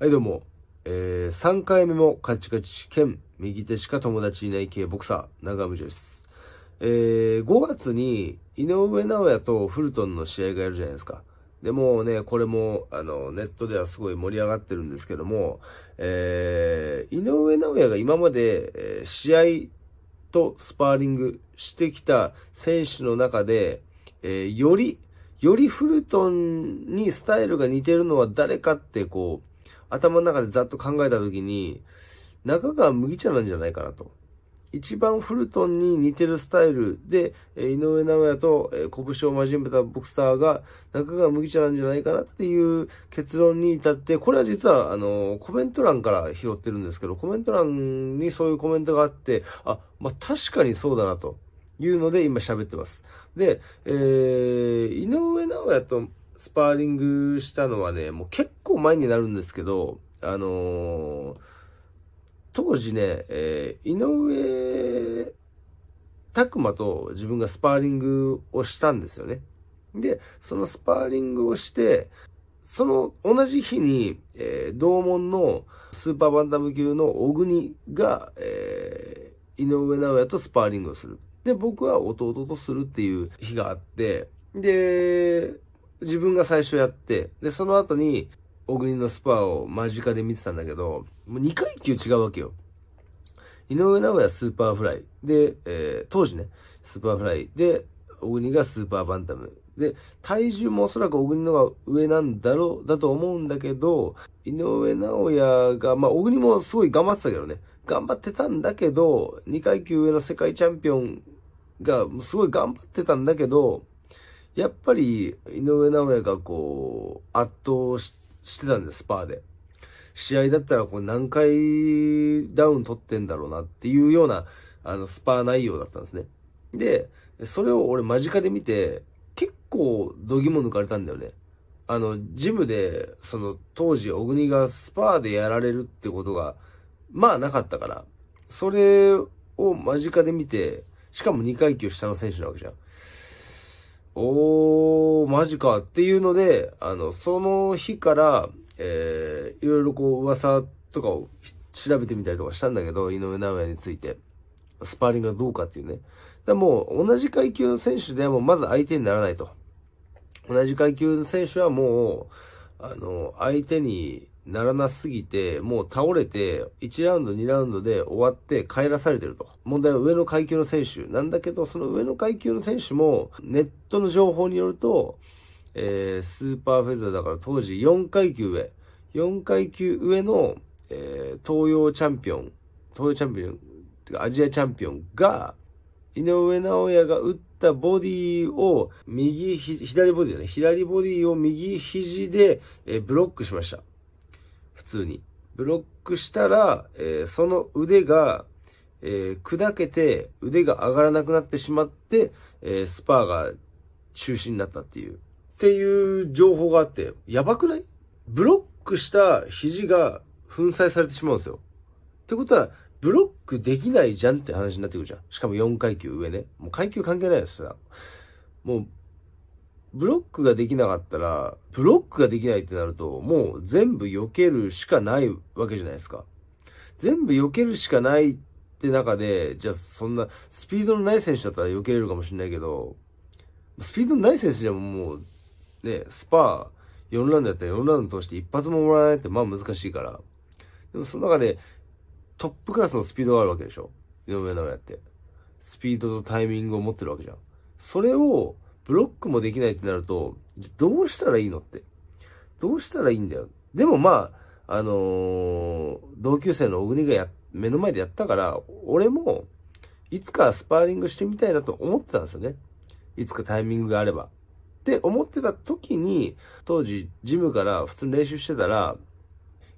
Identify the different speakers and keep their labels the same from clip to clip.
Speaker 1: はい、どうも。えー、3回目もカチカチ兼右手しか友達いない系ボクサー、長虫です。えー、5月に井上尚弥とフルトンの試合がやるじゃないですか。でもね、これも、あの、ネットではすごい盛り上がってるんですけども、えー、井上尚弥が今まで、えー、試合とスパーリングしてきた選手の中で、えー、より、よりフルトンにスタイルが似てるのは誰かってこう、頭の中でざっと考えたときに、中川麦茶なんじゃないかなと。一番フルトンに似てるスタイルで、井上直也と拳を交えたボクサーが中川麦茶なんじゃないかなっていう結論に至って、これは実はあの、コメント欄から拾ってるんですけど、コメント欄にそういうコメントがあって、あ、まあ、確かにそうだなというので今喋ってます。で、えー、井上直也とスパーリングしたのはね、もう結構前になるんですけど、あのー、当時ね、えー、井上拓磨と自分がスパーリングをしたんですよね。で、そのスパーリングをして、その同じ日に、えー、同門のスーパーバンタム級の小国が、えー、井上尚弥とスパーリングをする。で、僕は弟とするっていう日があって、で、自分が最初やって、で、その後に、小国のスパを間近で見てたんだけど、もう2階級違うわけよ。井上尚弥スーパーフライ。で、えー、当時ね、スーパーフライ。で、小国がスーパーバンタム。で、体重もおそらく小国の方が上なんだろう、だと思うんだけど、井上尚弥が、まあ、小国もすごい頑張ってたけどね。頑張ってたんだけど、2階級上の世界チャンピオンが、すごい頑張ってたんだけど、やっぱり、井上尚弥がこう、圧倒ししてたんです、スパーで。試合だったらこう何回ダウン取ってんだろうなっていうような、あの、スパー内容だったんですね。で、それを俺間近で見て、結構度肝抜かれたんだよね。あの、ジムで、その、当時、小国がスパーでやられるってことが、まあなかったから、それを間近で見て、しかも2階級下の選手なわけじゃん。おー、マジかっていうので、あの、その日から、えー、いろいろこう噂とかを調べてみたりとかしたんだけど、井上尚弥について。スパーリングがどうかっていうね。でも同じ階級の選手でもまず相手にならないと。同じ階級の選手はもう、あの、相手にならなすぎて、もう倒れて、1ラウンド、2ラウンドで終わって帰らされてると。問題は上の階級の選手なんだけど、その上の階級の選手も、ネットの情報によると、えー、スーパーフェザーだから当時4階級上、4階級上の、えー、東洋チャンピオン、東洋チャンピオン、てかアジアチャンピオンが、井上尚弥が打ったボディを右、左ボディだね、左ボディを右肘で、えー、ブロックしました。通に。ブロックしたら、えー、その腕が、えー、砕けて腕が上がらなくなってしまって、えー、スパーが中止になったっていう。っていう情報があって、やばくないブロックした肘が粉砕されてしまうんですよ。ってことは、ブロックできないじゃんって話になってくるじゃん。しかも4階級上ね。もう階級関係ないですよ。もうブロックができなかったら、ブロックができないってなると、もう全部避けるしかないわけじゃないですか。全部避けるしかないって中で、じゃあそんな、スピードのない選手だったら避けれるかもしれないけど、スピードのない選手でももう、ね、スパー4ラウンドやったら4ラウンド通して一発ももらえないってまあ難しいから。でもその中で、トップクラスのスピードがあるわけでしょ井上尚弥って。スピードとタイミングを持ってるわけじゃん。それを、ブロックもできないってなると、どうしたらいいのって。どうしたらいいんだよ。でもまあ、あのー、同級生の小国がや、目の前でやったから、俺も、いつかスパーリングしてみたいなと思ってたんですよね。いつかタイミングがあれば。って思ってた時に、当時、ジムから普通に練習してたら、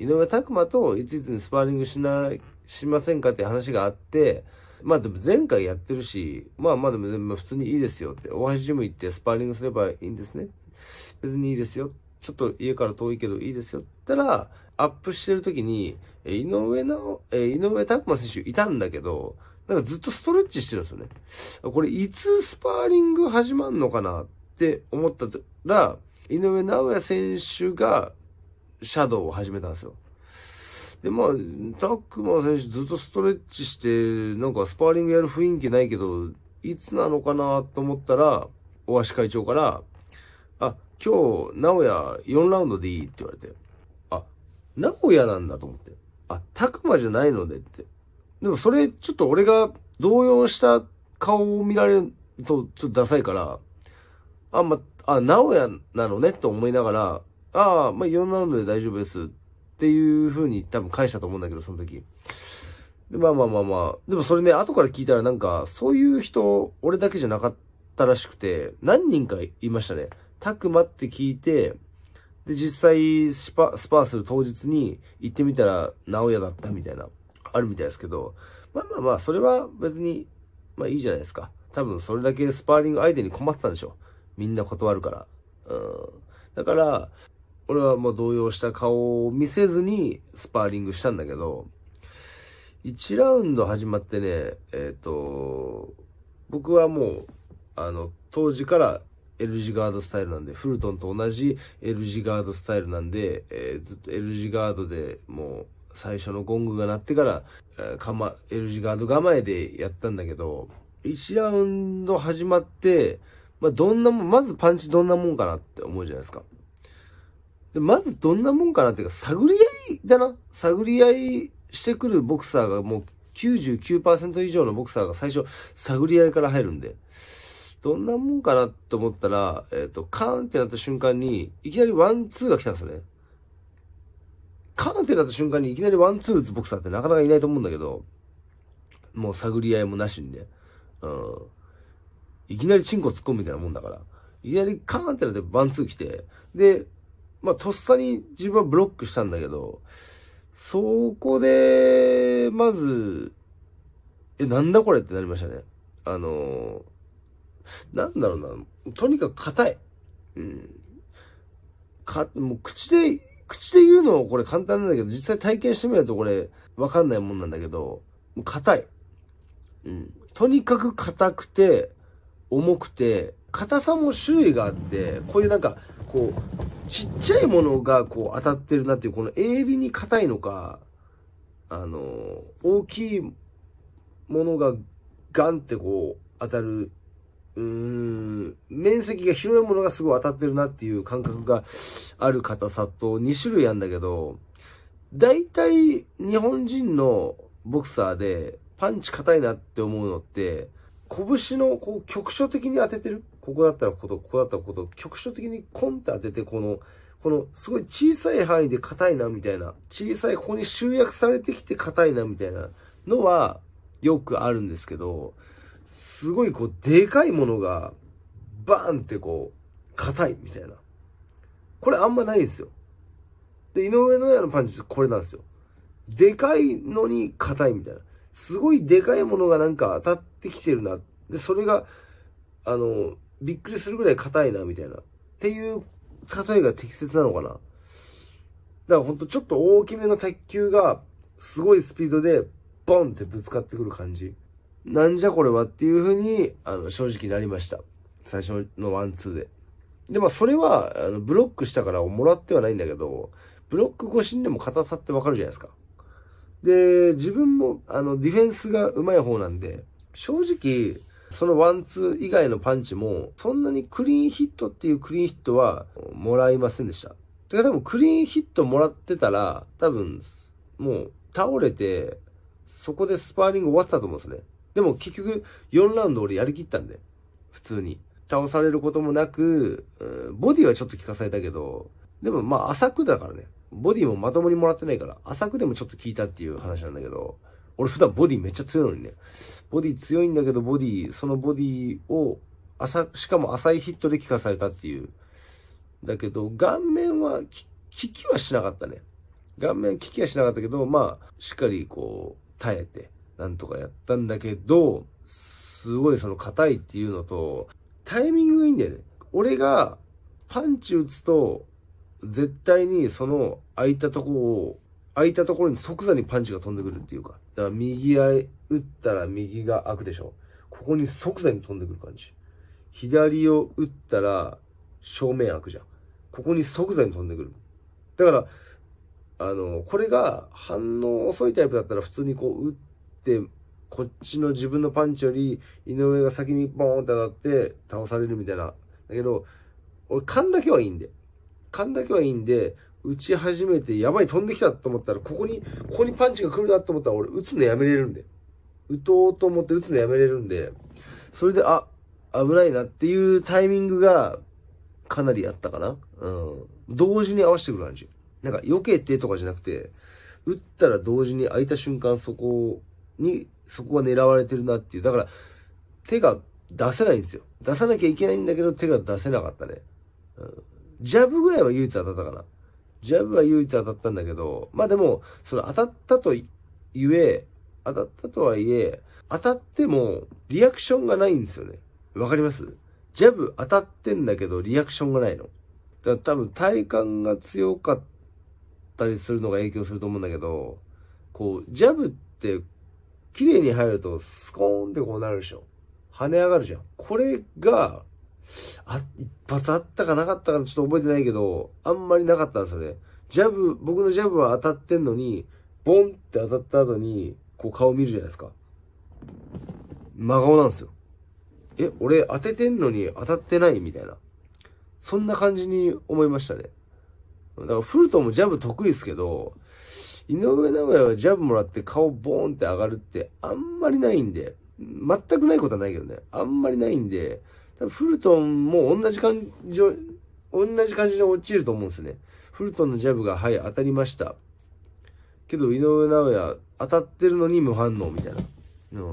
Speaker 1: 井上拓馬といついつにスパーリングしな、しませんかって話があって、まあでも前回やってるし、まあまあでも普通にいいですよって、大橋ジム行ってスパーリングすればいいんですね。別にいいですよ。ちょっと家から遠いけどいいですよ。ったら、アップしてる時に、井上の、井上拓磨選手いたんだけど、なんかずっとストレッチしてるんですよね。これいつスパーリング始まんのかなって思ったら、井上直弥選手がシャドウを始めたんですよ。で、まあ、タックマ選手ずっとストレッチして、なんかスパーリングやる雰囲気ないけど、いつなのかなと思ったら、大橋会長から、あ、今日、名古屋4ラウンドでいいって言われて、あ、名古屋なんだと思って、あ、タクマじゃないのでって。でもそれ、ちょっと俺が動揺した顔を見られると、ちょっとダサいから、あ、ま、あ、名古屋なのねと思いながら、ああ、まあ、4ラウンドで大丈夫ですっていう風に多分返したと思うんだけど、その時。で、まあまあまあまあ。でもそれね、後から聞いたらなんか、そういう人、俺だけじゃなかったらしくて、何人かいましたね。たくまって聞いて、で、実際スパ、スパーする当日に行ってみたら、直屋だったみたいな、あるみたいですけど、まあまあまあ、それは別に、まあいいじゃないですか。多分それだけスパーリング相手に困ってたんでしょ。みんな断るから。うん。だから、俺はまあ動揺した顔を見せずにスパーリングしたんだけど、1ラウンド始まってね、えっ、ー、と、僕はもう、あの、当時から L 字ガードスタイルなんで、フルトンと同じ L 字ガードスタイルなんで、えー、ずっと L 字ガードでもう最初のゴングが鳴ってから、えかま、L 字ガード構えでやったんだけど、1ラウンド始まって、まあ、どんなもん、まずパンチどんなもんかなって思うじゃないですか。で、まずどんなもんかなっていうか、探り合いだな。探り合いしてくるボクサーがもう99%以上のボクサーが最初、探り合いから入るんで、どんなもんかなと思ったら、えっ、ー、と、カーンってなった瞬間に、いきなりワンツーが来たんですよね。カーンってなった瞬間にいきなりワンツー打つボクサーってなかなかいないと思うんだけど、もう探り合いもなしにね。うん。いきなりチンコ突っ込むみたいなもんだから。いきなりカーンってなってワンツー来て、で、まあ、とっさに自分はブロックしたんだけど、そこで、まず、え、なんだこれってなりましたね。あのー、なんだろうな。とにかく硬い。うん。か、もう口で、口で言うのはこれ簡単なんだけど、実際体験してみるとこれ、わかんないもんなんだけど、硬い。うん。とにかく硬くて、重くて、硬さも種類があって、こういうなんか、こう、ちっちゃいものがこう当たってるなっていう、この鋭利に硬いのか、あの、大きいものがガンってこう当たる、うーん、面積が広いものがすごい当たってるなっていう感覚がある硬さと2種類あるんだけど、大体日本人のボクサーでパンチ硬いなって思うのって、拳のこう局所的に当ててる。ここだったらこと、ここだったらこと、局所的にコンって当てて、この、このすごい小さい範囲で硬いなみたいな、小さいここに集約されてきて硬いなみたいなのはよくあるんですけど、すごいこうでかいものがバーンってこう硬いみたいな。これあんまないですよ。で、井上のやのパンチこれなんですよ。でかいのに硬いみたいな。すごいでかいものがなんか当たってきてるな。で、それが、あの、びっくりするぐらい硬いな、みたいな。っていう例えが適切なのかな。だからほんとちょっと大きめの卓球が、すごいスピードで、ボンってぶつかってくる感じ。なんじゃこれはっていう風に、あの、正直なりました。最初のワンツーで。で、まあ、それは、あの、ブロックしたからもらってはないんだけど、ブロック越しにでも硬さってわかるじゃないですか。で、自分も、あの、ディフェンスが上手い方なんで、正直、そのワンツー以外のパンチも、そんなにクリーンヒットっていうクリーンヒットはもらいませんでした。てか多分クリーンヒットもらってたら、多分、もう倒れて、そこでスパーリング終わってたと思うんですね。でも結局、4ラウンド俺やりきったんで、普通に。倒されることもなく、ボディはちょっと効かされたけど、でもまあ浅くだからね。ボディもまともにもらってないから、浅くでもちょっと効いたっていう話なんだけど、俺普段ボディめっちゃ強いのにね。ボディ強いんだけど、ボディ、そのボディを、浅、しかも浅いヒットで効かされたっていう。だけど、顔面は、効きはしなかったね。顔面効きはしなかったけど、まあ、しっかりこう、耐えて、なんとかやったんだけど、すごいその硬いっていうのと、タイミングがいいんだよね。俺が、パンチ打つと、絶対にその空いたとこを、空いたところに即座にパンチが飛んでくるっていうか。だから右打ったら右が開くでしょ。ここに即座に飛んでくる感じ。左を打ったら正面開くじゃん。ここに即座に飛んでくる。だから、あの、これが反応遅いタイプだったら普通にこう打って、こっちの自分のパンチより井上が先にボーンって当たって倒されるみたいな。だけど、俺勘だけはいいんで。勘だけはいいんで、打ち始めて、やばい、飛んできたと思ったら、ここに、ここにパンチが来るなと思ったら、俺、打つのやめれるんで。打とうと思って打つのやめれるんで、それで、あ、危ないなっていうタイミングが、かなりあったかな。うん。同時に合わせてくる感じ。なんか、避けてとかじゃなくて、打ったら同時に空いた瞬間、そこに、そこが狙われてるなっていう。だから、手が出せないんですよ。出さなきゃいけないんだけど、手が出せなかったね。うんジャブぐらいは唯一当たったかな。ジャブは唯一当たったんだけど、まあでも、その当たったと言え、当たったとはいえ、当たってもリアクションがないんですよね。わかりますジャブ当たってんだけどリアクションがないの。だから多分体感が強かったりするのが影響すると思うんだけど、こう、ジャブって綺麗に入るとスコーンってこうなるでしょ。跳ね上がるじゃん。これがあ、一発あったかなかったかちょっと覚えてないけど、あんまりなかったんですよね。ジャブ、僕のジャブは当たってんのに、ボンって当たった後に、こう顔見るじゃないですか。真顔なんですよ。え、俺当ててんのに当たってないみたいな。そんな感じに思いましたね。だからフルトもジャブ得意ですけど、井上尚弥はジャブもらって顔ボーンって上がるってあんまりないんで、全くないことはないけどね、あんまりないんで、フルトンも同じ感じ、同じ感じで落ちると思うんですね。フルトンのジャブが、はい、当たりました。けど、井上尚弥、当たってるのに無反応みたいな。うん。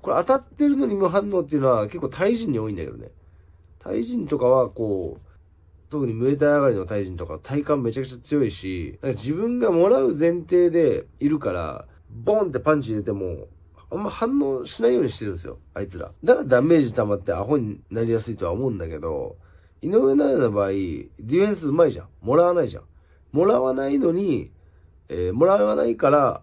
Speaker 1: これ当たってるのに無反応っていうのは結構タイ人に多いんだけどね。タイ人とかはこう、特にムエタイ上がりのタイ人とか体幹めちゃくちゃ強いし、自分がもらう前提でいるから、ボンってパンチ入れても、あんま反応しないようにしてるんですよ、あいつら。だからダメージ溜まってアホになりやすいとは思うんだけど、井上尚弥の場合、ディフェンスうまいじゃん。もらわないじゃん。もらわないのに、えー、もらわないから、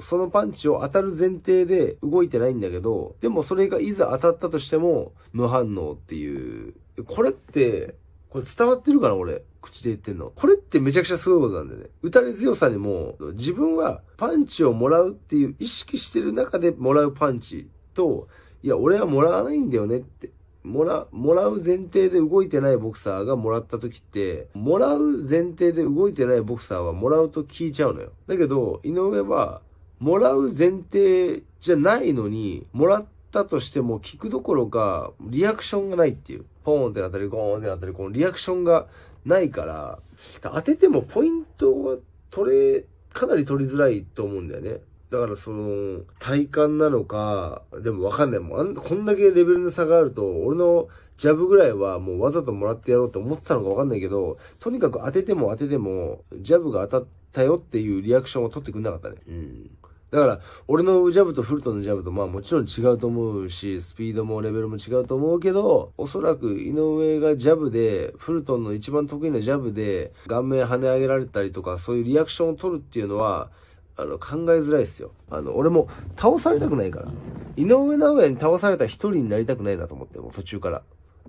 Speaker 1: そのパンチを当たる前提で動いてないんだけど、でもそれがいざ当たったとしても無反応っていう。これってこれ伝わってるかな俺。口で言ってんの。これってめちゃくちゃすごいことなんだよね。打たれ強さにも、自分はパンチをもらうっていう意識してる中でもらうパンチと、いや、俺はもらわないんだよねって。もら、もらう前提で動いてないボクサーがもらった時って、もらう前提で動いてないボクサーはもらうと聞いちゃうのよ。だけど、井上は、もらう前提じゃないのに、もらったとしても聞くどころか、リアクションがないっていう。ポーンってなったり、ゴーンってなったり、このリアクションがないから、当ててもポイントは取れ、かなり取りづらいと思うんだよね。だからその、体感なのか、でもわかんない。もうこんだけレベルの差があると、俺のジャブぐらいはもうわざともらってやろうと思ってたのかわかんないけど、とにかく当てても当てても、ジャブが当たったよっていうリアクションを取ってくんなかったね。うん。だから、俺のジャブとフルトンのジャブと、まあもちろん違うと思うし、スピードもレベルも違うと思うけど、おそらく井上がジャブで、フルトンの一番得意なジャブで、顔面跳ね上げられたりとか、そういうリアクションを取るっていうのは、あの、考えづらいですよ。あの、俺も倒されたくないから。井上直上に倒された一人になりたくないなと思って、もう途中から。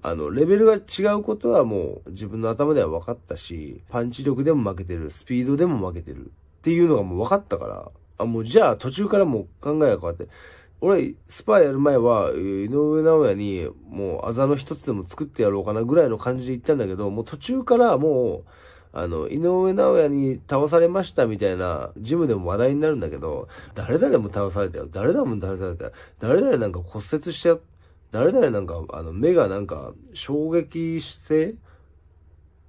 Speaker 1: あの、レベルが違うことはもう自分の頭では分かったし、パンチ力でも負けてる、スピードでも負けてるっていうのがもう分かったから、あ、もうじゃあ途中からもう考えが変わって。俺、スパやる前は、井上尚弥に、もう、あざの一つでも作ってやろうかなぐらいの感じで行ったんだけど、もう途中からもう、あの、井上尚弥に倒されましたみたいな、ジムでも話題になるんだけど、誰々も倒されたよ。誰々も倒されたよ。誰々なんか骨折しちゃ、誰々なんか、あの、目がなんか、衝撃性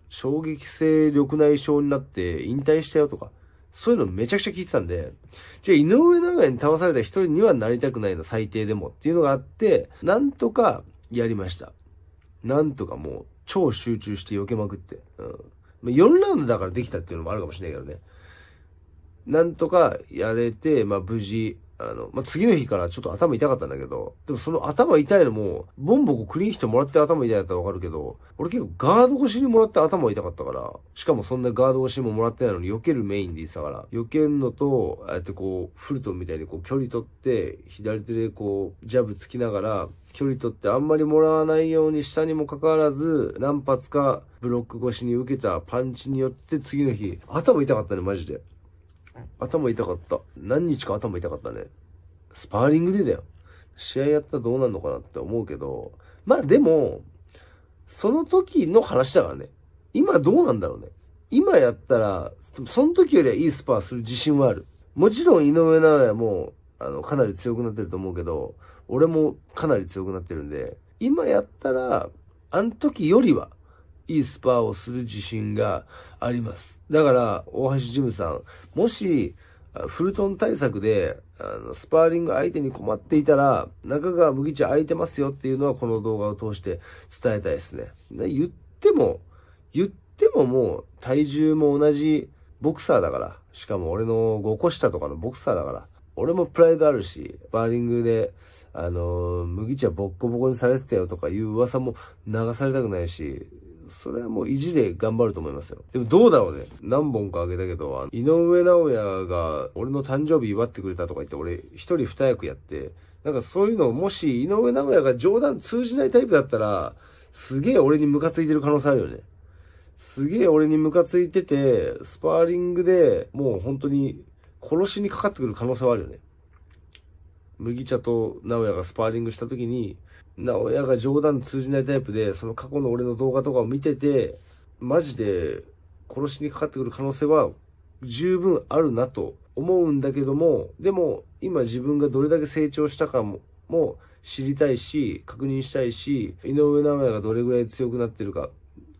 Speaker 1: 衝撃性緑内障になって引退したよとか。そういうのめちゃくちゃ聞いてたんで、じゃあ井上長屋に倒された一人にはなりたくないの、最低でもっていうのがあって、なんとかやりました。なんとかもう超集中して避けまくって。うん。ま4ラウンドだからできたっていうのもあるかもしれないけどね。なんとかやれて、まあ無事、あの、まあ、次の日からちょっと頭痛かったんだけど、でもその頭痛いのも、ボンボコクリーンヒットもらって頭痛いだったらわかるけど、俺結構ガード越しにもらって頭痛かったから、しかもそんなガード越しももらってないのに避けるメインで言ってたから、避けんのと、ああやってこう、フルトンみたいにこう距離取って、左手でこう、ジャブつきながら、距離取ってあんまりもらわないようにしたにもかかわらず、何発かブロック越しに受けたパンチによって次の日、頭痛かったね、マジで。頭痛かった。何日か頭痛かったね。スパーリングでだよ。試合やったらどうなるのかなって思うけど、まあでも、その時の話だからね。今どうなんだろうね。今やったら、その時よりはいいスパーする自信はある。もちろん井上尚弥も、あの、かなり強くなってると思うけど、俺もかなり強くなってるんで、今やったら、あの時よりはいいスパーをする自信があります。だから、大橋ジムさん、もし、フルトン対策で、あの、スパーリング相手に困っていたら、中川麦茶空いてますよっていうのはこの動画を通して伝えたいですね。言っても、言ってももう体重も同じボクサーだから。しかも俺の5個下とかのボクサーだから。俺もプライドあるし、スパーリングで、あの麦茶ボッコボコにされてたよとかいう噂も流されたくないし、それはもう意地で頑張ると思いますよ。でもどうだろうね。何本かあげたけど、井上直也が俺の誕生日祝ってくれたとか言って俺一人二役やって、なんかそういうのをもし井上直也が冗談通じないタイプだったら、すげえ俺にムカついてる可能性あるよね。すげえ俺にムカついてて、スパーリングでもう本当に殺しにかかってくる可能性はあるよね。麦茶と直哉がスパーリングした時に、直哉が冗談通じないタイプで、その過去の俺の動画とかを見てて、マジで殺しにかかってくる可能性は十分あるなと思うんだけども、でも今自分がどれだけ成長したかも、も知りたいし、確認したいし、井上直哉がどれぐらい強くなってるか、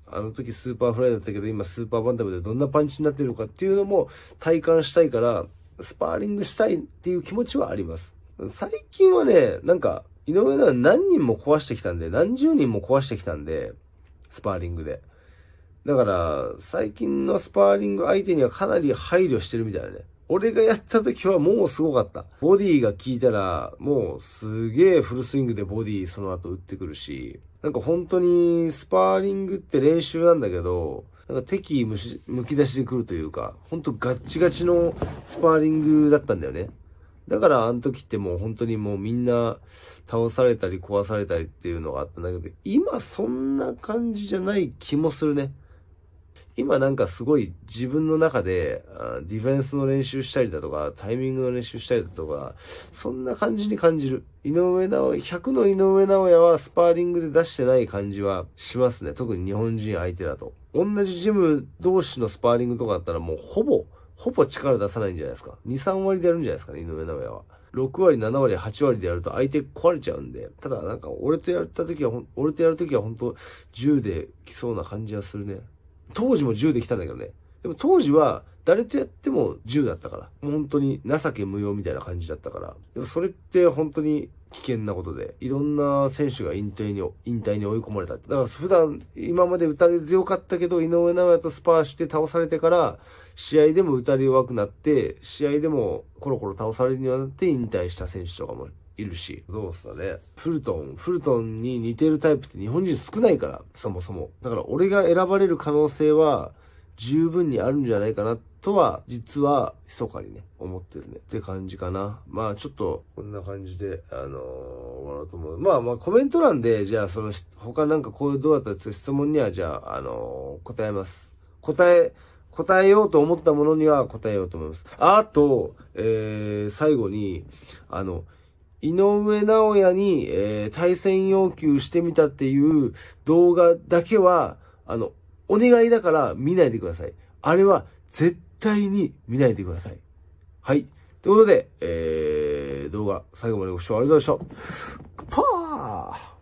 Speaker 1: あの時スーパーフライだったけど、今スーパーバンタムでどんなパンチになってるかっていうのも体感したいから、スパーリングしたいっていう気持ちはあります。最近はね、なんか、井上なら何人も壊してきたんで、何十人も壊してきたんで、スパーリングで。だから、最近のスパーリング相手にはかなり配慮してるみたいだね。俺がやった時はもうすごかった。ボディが効いたら、もうすげえフルスイングでボディその後打ってくるし、なんか本当にスパーリングって練習なんだけど、なんか敵むし、むき出しで来るというか、ほんとガッチガチのスパーリングだったんだよね。だからあの時ってもう本当にもうみんな倒されたり壊されたりっていうのがあったんだけど、今そんな感じじゃない気もするね。今なんかすごい自分の中でディフェンスの練習したりだとか、タイミングの練習したりだとか、そんな感じに感じる。井上直、100の井上直也はスパーリングで出してない感じはしますね。特に日本人相手だと。同じジム同士のスパーリングとかだったらもうほぼほぼ力出さないんじゃないですか。2、3割でやるんじゃないですかね、井上尚弥は。6割、7割、8割でやると相手壊れちゃうんで、ただなんか俺とやった時は、俺とやる時は本当銃で来そうな感じはするね。当時も銃で来たんだけどね。でも当時は誰とやっても10だったから。もう本当に情け無用みたいな感じだったから。でもそれって本当に危険なことで、いろんな選手が引退に、引退に追い込まれた。だから普段、今まで打たれ強かったけど、井上尚弥とスパーして倒されてから、試合でも打たれ弱くなって、試合でもコロコロ倒されるようになって引退した選手とかもいるし、どうすかね。フルトン、フルトンに似てるタイプって日本人少ないから、そもそも。だから俺が選ばれる可能性は十分にあるんじゃないかなってとは、実は、密かにね、思ってるね。って感じかな。まあ、ちょっと、こんな感じで、あのー、終わろうと思う。まあまあ、コメント欄で、じゃあ、その、他なんかこういうどうだったって質問には、じゃあ、あのー、答えます。答え、答えようと思ったものには答えようと思います。あと、えー、最後に、あの、井上直也に、えー、対戦要求してみたっていう動画だけは、あの、お願いだから見ないでください。あれは絶対に見ないでください。はい。ということで、えー、動画最後までご視聴ありがとうございました。パー